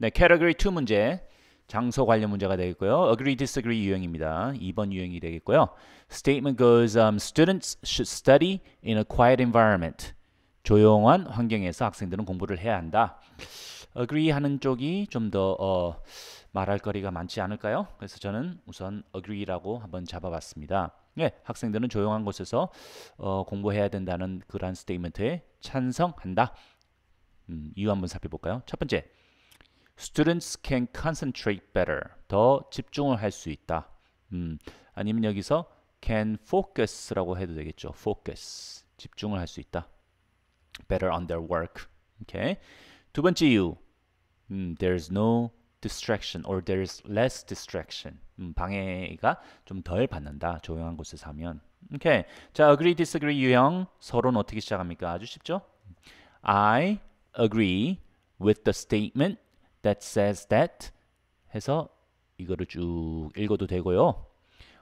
네, category 2 문제. 장소 관련 문제가 되겠고요. agree disagree 유형입니다. 2번 유형이 되겠고요. statement goes um, students should study in a quiet environment. 조용한 환경에서 학생들은 공부를 해야 한다. agree 하는 쪽이 좀 더 어, 말할 거리가 많지 않을까요? 그래서 저는 우선 agree라고 한번 잡아봤습니다. 예, 학생들은 조용한 곳에서 어, 공부해야 된다는 그러한 스테이먼트에 찬성한다. 음, 이유 한번 살펴볼까요? 첫 번째, Students can concentrate better. 더 집중을 할 수 있다. 음, 아니면 여기서 can focus라고 해도 되겠죠. focus. 집중을 할 수 있다. better on their work. 오케이. 두 번째 이유. 음, there's no distraction or there's less distraction. 음, 방해가 좀 덜 받는다. 조용한 곳에서 하면. 오케이. 자, agree, disagree 유형 서론 어떻게 시작합니까? 아주 쉽죠? I agree with the statement that says that 해서 이거를 쭉 읽어도 되고요.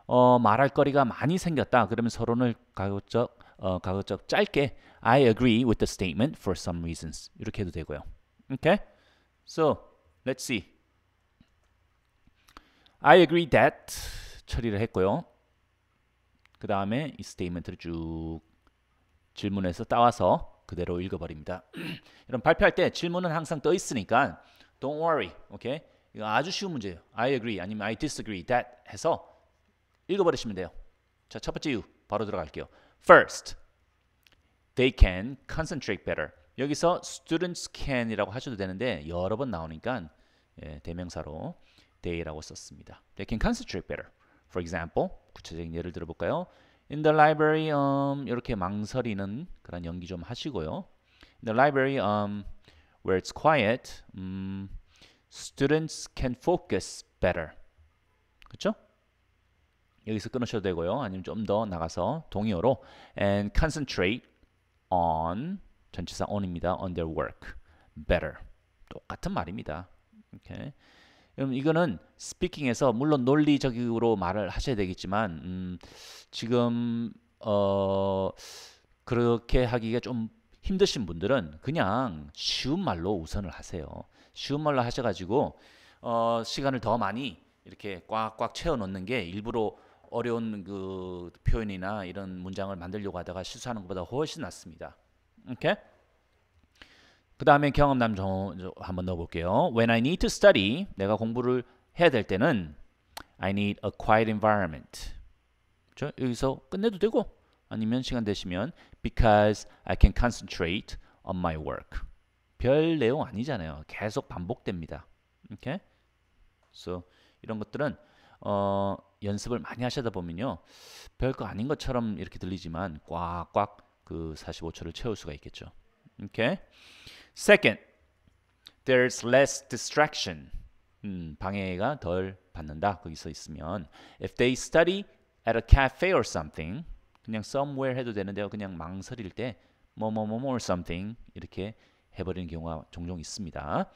어, 말할 거리가 많이 생겼다. 그러면 서론을 가급적 어, 가급적 짧게 I agree with the statement for some reasons 이렇게 해도 되고요. Okay? So, let's see. I agree that 처리를 했고요. 그 다음에 이 s t t a e m e n t 를쭉 질문에서 따와서 그대로 읽어버립니다. 여러분 발표할 때 질문은 항상 떠 있으니까 Don't worry. 오케이? 이거 아주 쉬운 문제예요. I agree 아니면 I disagree that 해서 읽어버리시면 돼요. 자, 첫 번째 이유 바로 들어갈게요. First, they can concentrate better. 여기서 students can이라고 하셔도 되는데 여러 번 나오니까 예, 대명사로 they라고 썼습니다. They can concentrate better. For example, 구체적인 예를 들어볼까요? In the library, um, 이렇게 망설이는 그런 연기 좀 하시고요. In the library, um, where it's quiet, um, students can focus better. 그렇죠? 여기서 끊으셔도 되고요. 아니면 좀 더 나가서 동의어로 and concentrate on 전체사 on입니다. on their work better. 똑같은 말입니다. 오케이. 그럼 이거는 스피킹에서 물론 논리적으로 말을 하셔야 되겠지만 음, 지금 어 그렇게 하기가 좀 힘드신 분들은 그냥 쉬운 말로 우선을 하세요. 쉬운 말로 하셔가지고 어, 시간을 더 많이 이렇게 꽉꽉 채워 넣는 게 일부러 어려운 그 표현이나 이런 문장을 만들려고 하다가 실수하는 것보다 훨씬 낫습니다. 오케이? 그 다음에 경험담 좀 한번 넣어볼게요. When I need to study, 내가 공부를 해야 될 때는 I need a quiet environment. 그 여기서 끝내도 되고 아니면 시간 되시면 because I can concentrate on my work. 별 내용 아니잖아요. 계속 반복됩니다. 이렇게. So 이런 것들은 어, 연습을 많이 하시다 보면요. 별거 아닌 것처럼 이렇게 들리지만 꽉꽉 그 45초를 채울 수가 있겠죠. Okay. Second, there's less distraction. 음, 방해가 덜 받는다. 거기서 있으면 if they study at a cafe or something 그냥 somewhere 해도 되는데요. 그냥 망설일 때 뭐뭐뭐뭐 or something 이렇게 해버리는 경우가 종종 있습니다.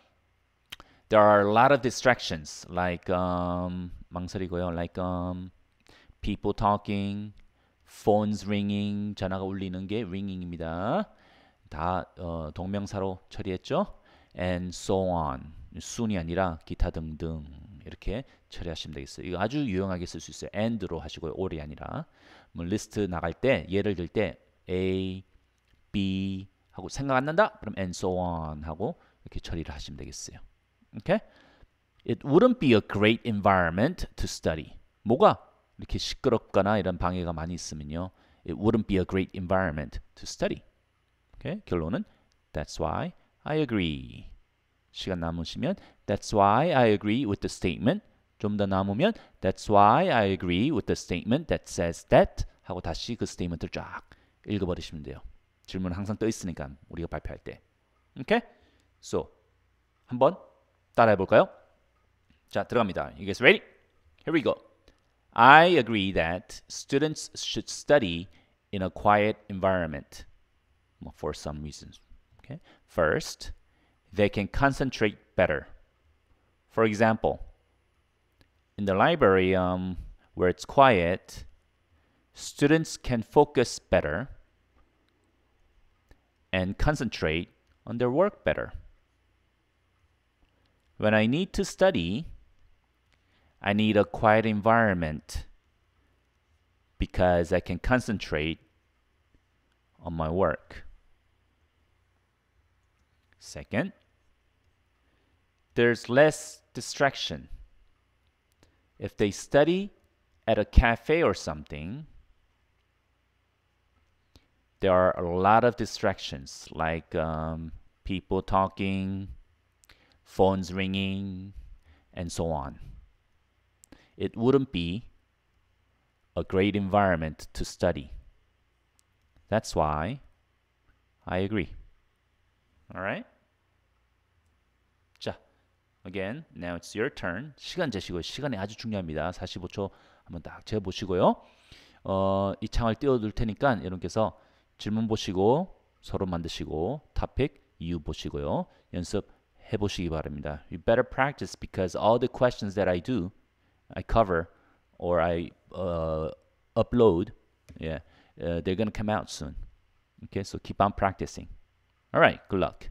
There are a lot of distractions like um, 망설이고요. Like um, people talking, phones ringing, 전화가 울리는 게 ringing입니다. 다 어, 동명사로 처리했죠. And so on. 순이 아니라 기타 등등 이렇게 처리하시면 되겠어요. 이거 아주 유용하게 쓸 수 있어요. and로 하시고요. or이 아니라. 뭐 리스트 나갈 때 예를 들 때 A, B 하고 생각 안 난다? 그럼 and so on 하고 이렇게 처리를 하시면 되겠어요. 오케이? It wouldn't be a great environment to study. 뭐가 이렇게 시끄럽거나 이런 방해가 많이 있으면요. It wouldn't be a great environment to study. 오케이? 결론은 That's why I agree. 시간 남으시면 That's why I agree with the statement 좀더 남으면 That's why I agree with the statement that says that 하고 다시 그 statement을 쫙 읽어버리시면 돼요. 질문 항상 떠 있으니까 우리가 발표할 때. 오케이? So 한번 따라해 볼까요? 자 들어갑니다. You guys ready? Here we go. I agree that students should study in a quiet environment for some reasons. Okay? First, they can concentrate better. For example, in the library um, where it's quiet, students can focus better and concentrate on their work better. When I need to study, I need a quiet environment because I can concentrate on my work. Second, there's less distraction if they study at a cafe or something, there are a lot of distractions like um, people talking, phones ringing, and so on. It wouldn't be a great environment to study. That's why I agree. All right? Again, now it's your turn. 시간 재시고 시간이 아주 중요합니다. 45초 한번 딱 재보시고요. 어, 이 창을 띄워둘 테니까 여러분께서 질문 보시고 서로 만드시고 topic 이유 보시고요. 연습해 보시기 바랍니다. You better practice because all the questions that I do, I cover or I uh, upload, yeah, uh, they're gonna come out soon. Okay, so keep on practicing. All right, good luck.